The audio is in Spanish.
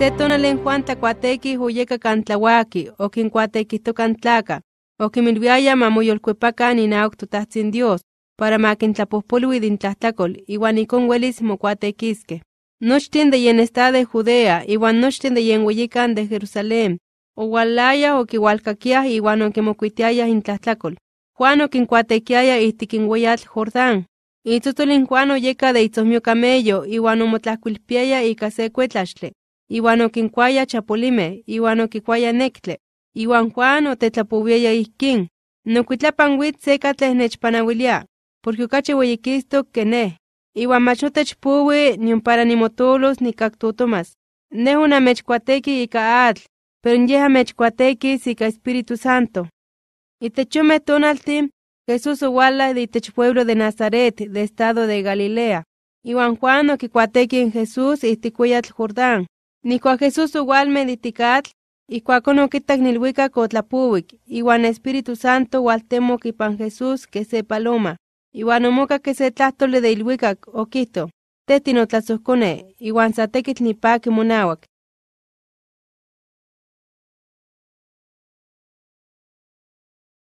Se en Juan tacuatequi huyeka o oquin mamuyol cuepacan y ninaoc tazin Dios, para maquintlapohpolui iwanikongwelis iwan Nochtin de Yenesta de Judea, iwan nochtin de yenhueyican de Jerusalén, oualaya que iwan in tlastacol. Juan oquincuatequiaya jordan, Jordán. tutolin Juan oyeka de itzosmio camello, y y iwan okinkuaya chapolime, iwan okikuaya nectle, iwan Juan otetlapowiaya ihkin. Nokuitlapan witz seka tleh porque okachi y keneh. ni mach otechpowi ni nimotolos ne una onamechkuateki ika atl, pero yeh amechkuatekis ika Espíritu Santo. Y Itechomeh tonaltim, Jesús owala de itech pueblo de Nazaret, de estado de Galilea. Iwan Juan okikuateki en Jesús y el Jordán. Ni cua Jesús ugual mediticatl, y la nilhuica y guan Espíritu Santo que pan Jesús que se paloma, no moca que se trastole de ilhuicac guan sa ni pa que monáhuac.